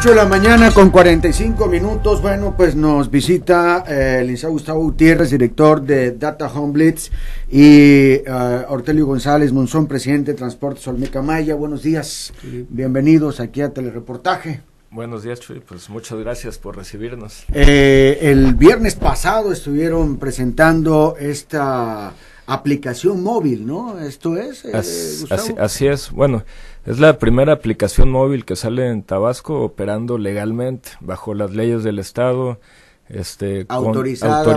8 de la mañana con 45 minutos. Bueno, pues nos visita el eh, Lisa Gustavo Gutiérrez, director de Data Home Blitz, y eh, Ortelio González Monzón, presidente de Transportes Olmeca Maya. Buenos días, bienvenidos aquí a Telereportaje. Buenos días, Chuy. Pues muchas gracias por recibirnos. Eh, el viernes pasado estuvieron presentando esta aplicación móvil, ¿no? Esto es. Eh, así, es. Bueno, es la primera aplicación móvil que sale en Tabasco operando legalmente, bajo las leyes del Estado, este, autorizada,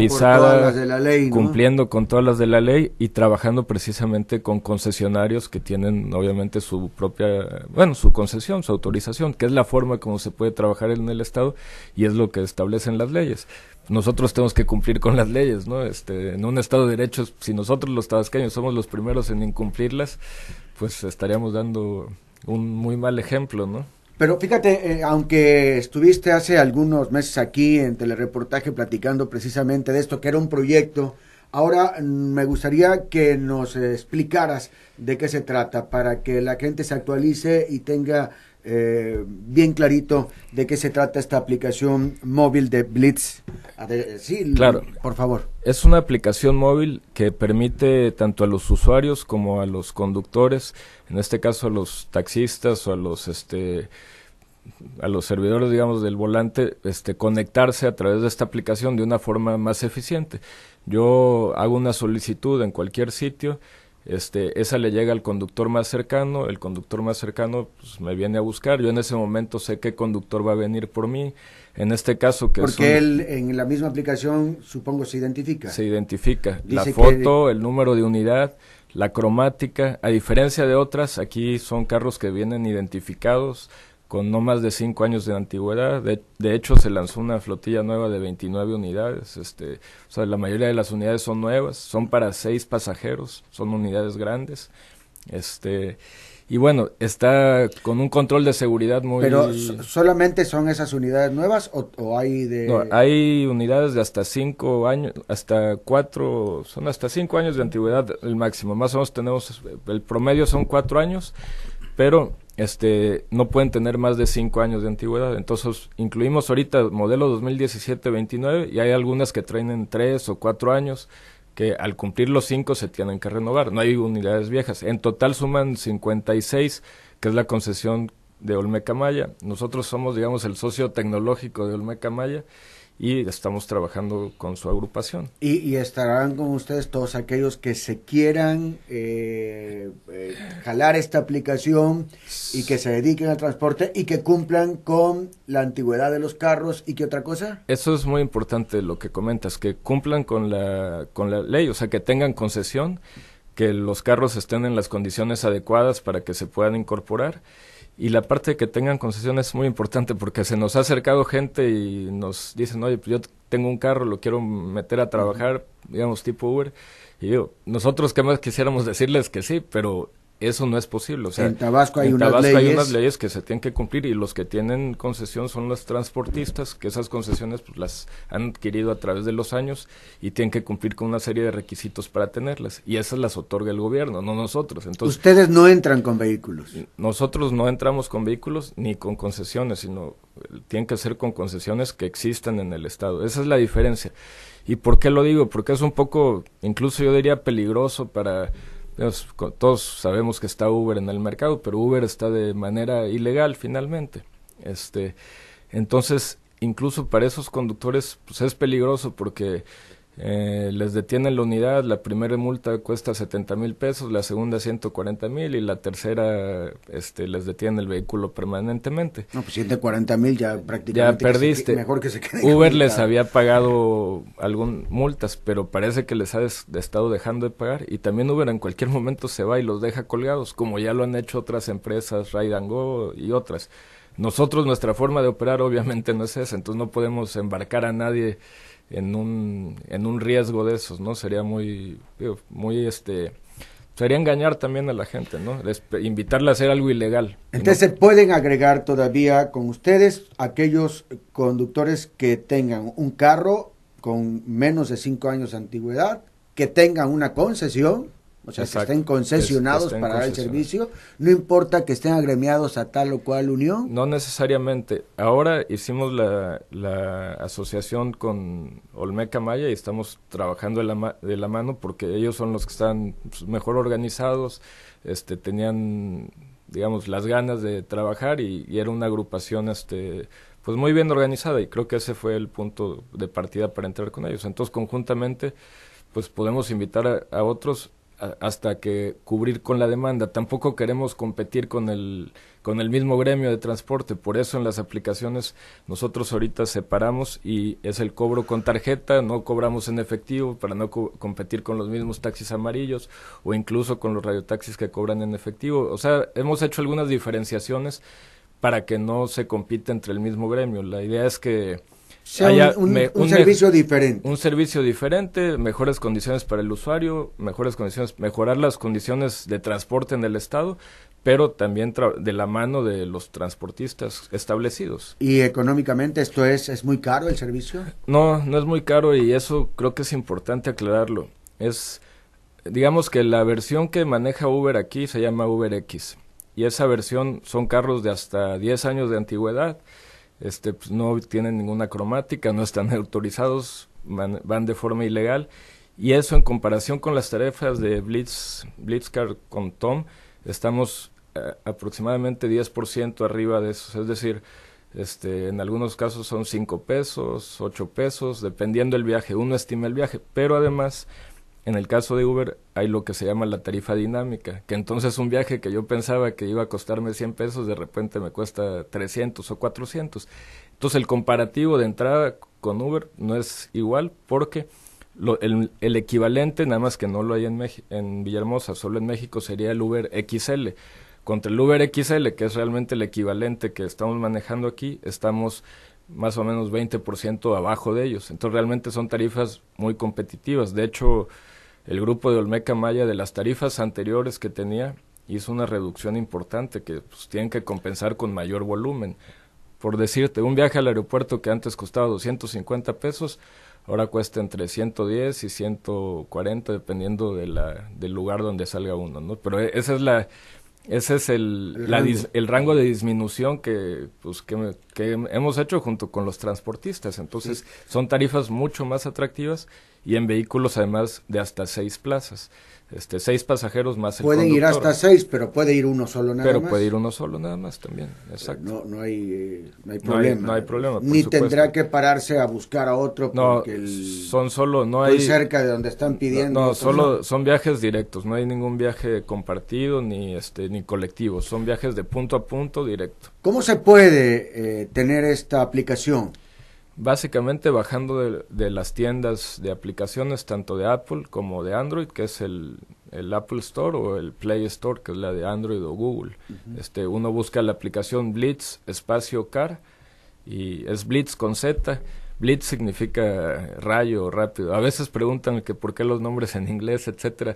cumpliendo con todas las de la ley y trabajando precisamente con concesionarios que tienen obviamente su propia, bueno, su concesión, su autorización, que es la forma como se puede trabajar en el Estado y es lo que establecen las leyes. Nosotros tenemos que cumplir con las leyes, ¿no? Este, en un Estado de derechos, si nosotros los tabasqueños somos los primeros en incumplirlas, pues estaríamos dando un muy mal ejemplo, ¿no? Pero fíjate, eh, aunque estuviste hace algunos meses aquí en telereportaje platicando precisamente de esto, que era un proyecto, ahora mm, me gustaría que nos eh, explicaras de qué se trata para que la gente se actualice y tenga eh, bien clarito de qué se trata esta aplicación móvil de Blitz. Eh, sí, claro. por favor. Es una aplicación móvil que permite tanto a los usuarios como a los conductores, en este caso a los taxistas o a los este a los servidores digamos del volante este conectarse a través de esta aplicación de una forma más eficiente. Yo hago una solicitud en cualquier sitio este, esa le llega al conductor más cercano, el conductor más cercano pues, me viene a buscar, yo en ese momento sé qué conductor va a venir por mí, en este caso que... Porque él en la misma aplicación supongo se identifica. Se identifica, la foto, el número de unidad, la cromática, a diferencia de otras, aquí son carros que vienen identificados, con no más de 5 años de antigüedad. De, hecho, se lanzó una flotilla nueva de 29 unidades. Este, o sea, la mayoría de las unidades son nuevas, son para 6 pasajeros, son unidades grandes. Este, y bueno, está con un control de seguridad muy... Pero solamente son esas unidades nuevas o, hay de... No, hay unidades de hasta 5 años, hasta 4, son hasta 5 años de antigüedad el máximo. Más o menos tenemos, el promedio son 4 años, pero este, no pueden tener más de 5 años de antigüedad. Entonces, incluimos ahorita modelo 2017-29 y hay algunas que traen en 3 o 4 años que al cumplir los 5 se tienen que renovar. No hay unidades viejas. En total suman 56, que es la concesión de Olmeca Maya. Nosotros somos, digamos, el socio tecnológico de Olmeca Maya y estamos trabajando con su agrupación. Y, y estarán con ustedes todos aquellos que se quieran eh, eh, jalar esta aplicación y que se dediquen al transporte y que cumplan con la antigüedad de los carros y que otra cosa. Eso es muy importante lo que comentas, que cumplan con la, con la ley, o sea, que tengan concesión, que los carros estén en las condiciones adecuadas para que se puedan incorporar y la parte de que tengan concesión es muy importante porque se nos ha acercado gente y nos dicen, oye, pues, yo tengo un carro, lo quiero meter a trabajar, digamos, tipo Uber. Y yo, nosotros qué más quisiéramos decirles que sí, pero eso no es posible. sea, en Tabasco, hay, unas leyes. hay unas leyes que se tienen que cumplir y los que tienen concesión son los transportistas, que esas concesiones pues, las han adquirido a través de los años y tienen que cumplir con una serie de requisitos para tenerlas. Y esas las otorga el gobierno, no nosotros. Entonces, Ustedes no entran con vehículos. Nosotros no entramos con vehículos ni con concesiones, sino eh, tienen que ser con concesiones que existan en el Estado. Esa es la diferencia. ¿Y por qué lo digo? Porque es un poco, incluso yo diría, peligroso para todos sabemos que está Uber en el mercado, pero Uber está de manera ilegal finalmente. Este, entonces, incluso para esos conductores pues es peligroso porque eh, les detienen la unidad, la primera multa cuesta setenta mil pesos, la segunda cuarenta mil y la tercera este, les detiene el vehículo permanentemente. No, pues 140 mil ya prácticamente. Ya perdiste. mejor que se quede Uber les había pagado algunas multas, pero parece que les ha estado dejando de pagar y también Uber en cualquier momento se va y los deja colgados, como ya lo han hecho otras empresas, Ride Go y otras. Nosotros, nuestra forma de operar obviamente no es esa, entonces no podemos embarcar a nadie en un, riesgo de esos, ¿no? Sería muy, muy este, sería engañar también a la gente, ¿no? invitarla a hacer algo ilegal. Entonces se pueden agregar todavía con ustedes aquellos conductores que tengan un carro con menos de cinco años de antigüedad, que tengan una concesión o sea, que estén concesionados para dar el servicio, no importa que estén agremiados a tal o cual unión. No necesariamente. Ahora hicimos la, asociación con Olmeca Maya y estamos trabajando de la, mano porque ellos son los que están pues, mejor organizados, este, tenían, digamos, las ganas de trabajar y, era una agrupación, este, pues muy bien organizada y creo que ese fue el punto de partida para entrar con ellos. Entonces, conjuntamente, pues podemos invitar a otros hasta que cubrir con la demanda. Tampoco queremos competir con el, con el mismo gremio de transporte. Por eso en las aplicaciones nosotros ahorita separamos y es el cobro con tarjeta, no cobramos en efectivo para no competir con los mismos taxis amarillos o incluso con los radiotaxis que cobran en efectivo. O sea, hemos hecho algunas diferenciaciones para que no se compita entre el mismo gremio. La idea es que un, servicio diferente. Un servicio diferente, mejores condiciones para el usuario, mejores condiciones, mejorar las condiciones de transporte en el estado, pero también de la mano de los transportistas establecidos. ¿Y económicamente esto es, es muy caro el servicio? No, no es muy caro y eso creo que es importante aclararlo. Es, digamos que la versión que maneja Uber aquí se llama X y esa versión son carros de hasta 10 años de antigüedad este, pues, no tienen ninguna cromática, no están autorizados, van, de forma ilegal. Y eso en comparación con las tarefas de Blitz, Blitzcar con Tom, estamos eh, aproximadamente 10% arriba de eso. Es decir, este, en algunos casos son 5 pesos, 8 pesos, dependiendo del viaje. Uno estima el viaje, pero además en el caso de Uber hay lo que se llama la tarifa dinámica, que entonces un viaje que yo pensaba que iba a costarme 100 pesos, de repente me cuesta 300 o 400. Entonces el comparativo de entrada con Uber no es igual porque lo, el, equivalente, nada más que no lo hay en, en Villahermosa, solo en México sería el Uber XL. Contra el Uber XL, que es realmente el equivalente que estamos manejando aquí, estamos más o menos 20% abajo de ellos. Entonces realmente son tarifas muy competitivas. De hecho, el grupo de Olmeca Maya de las tarifas anteriores que tenía hizo una reducción importante que pues, tienen que compensar con mayor volumen. Por decirte, un viaje al aeropuerto que antes costaba 250 pesos, ahora cuesta entre 110 y 140 dependiendo de la, del lugar donde salga uno, ¿no? Pero e, esa es la ese es el, rango. de disminución que, pues, que, que, hemos hecho junto con los transportistas. Entonces, son tarifas mucho más atractivas y en vehículos además de hasta seis plazas. Este, seis pasajeros más el Pueden ir hasta seis, pero puede ir uno solo nada más. Pero puede ir uno solo nada más también, exacto. No, eh, no, hay, no hay problema. No hay, Ni tendrá que pararse a buscar a otro porque no, son solo, no hay... cerca de donde están pidiendo. No, solo son viajes directos, no hay ningún viaje compartido ni, este, ni colectivo, son viajes de punto a punto directo. ¿Cómo se puede eh, tener esta aplicación? básicamente bajando de, las tiendas de aplicaciones tanto de Apple como de Android, que es el, el Apple Store o el Play Store, que es la de Android o Google. este, uno busca la aplicación Blitz espacio car y es Blitz con Z. Blitz significa rayo rápido. A veces preguntan que por qué los nombres en inglés, etcétera.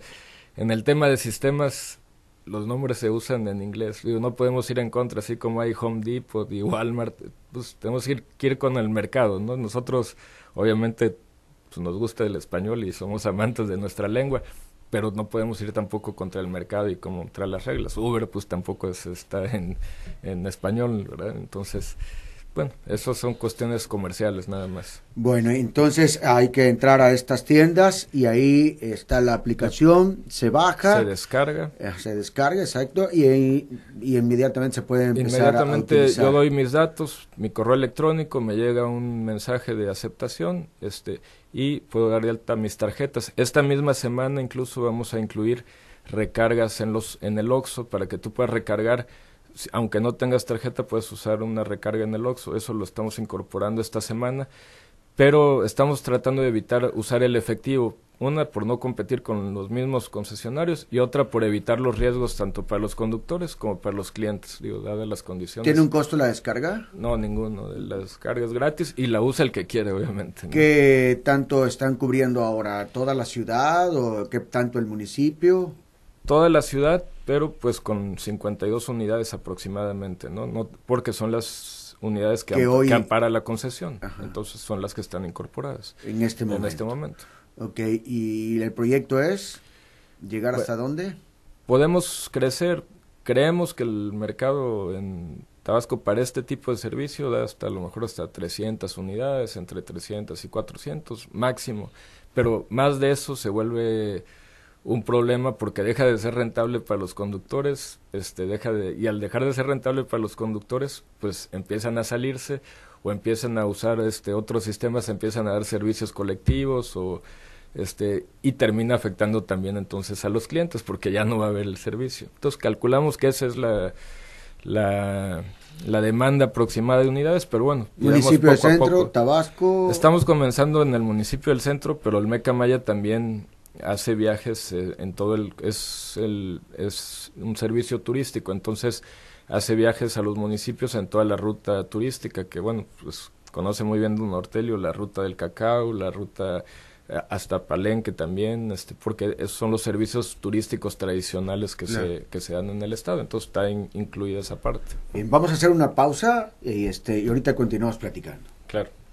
En el tema de sistemas los nombres se usan en inglés. no podemos ir en contra, así como hay Home Depot y Walmart, pues tenemos que ir, con el mercado, ¿no? Nosotros, obviamente, pues, nos gusta el español y somos amantes de nuestra lengua, pero no podemos ir tampoco contra el mercado y contra las reglas. Uber, pues tampoco está en, en español, ¿verdad? Entonces, bueno, esas son cuestiones comerciales nada más. Bueno, entonces hay que entrar a estas tiendas y ahí está la aplicación, se baja. Se descarga. Eh, se descarga, exacto, y, y inmediatamente se puede empezar Inmediatamente a yo doy mis datos, mi correo electrónico, me llega un mensaje de aceptación este y puedo dar de alta mis tarjetas. Esta misma semana incluso vamos a incluir recargas en, los, en el OXO para que tú puedas recargar aunque no tengas tarjeta, puedes usar una recarga en el OXO. Eso lo estamos incorporando esta semana. Pero estamos tratando de evitar usar el efectivo. Una por no competir con los mismos concesionarios y otra por evitar los riesgos tanto para los conductores como para los clientes, digo, dadas las condiciones. ¿Tiene un costo la descarga? No, ninguno. La descarga es gratis y la usa el que quiere, obviamente. ¿Qué tanto están cubriendo ahora? ¿Toda la ciudad o qué tanto el municipio? Toda la ciudad, pero pues con 52 unidades aproximadamente, ¿no? no porque son las unidades que, que, la concesión, entonces son las que están incorporadas. En este momento. En este momento. Ok, ¿y el proyecto es llegar pues, hasta dónde? Podemos crecer, creemos que el mercado en Tabasco para este tipo de servicio da hasta a lo mejor hasta 300 unidades, entre 300 y 400 máximo, pero más de eso se vuelve un problema porque deja de ser rentable para los conductores, este deja de y al dejar de ser rentable para los conductores, pues empiezan a salirse o empiezan a usar este otros sistemas, empiezan a dar servicios colectivos o este y termina afectando también entonces a los clientes porque ya no va a haber el servicio. Entonces calculamos que esa es la la, demanda aproximada de unidades, pero bueno. Municipio del Centro, Tabasco. Estamos comenzando en el municipio del Centro, pero el Maya también hace viajes eh, en todo el es, el es un servicio turístico, entonces hace viajes a los municipios en toda la ruta turística, que bueno, pues conoce muy bien Don Ortelio la ruta del cacao, la ruta eh, hasta Palenque también, este, porque esos son los servicios turísticos tradicionales que, se, que se dan en el estado, entonces está incluida esa parte. Bien, vamos a hacer una pausa y, este, y ahorita continuamos platicando. Claro.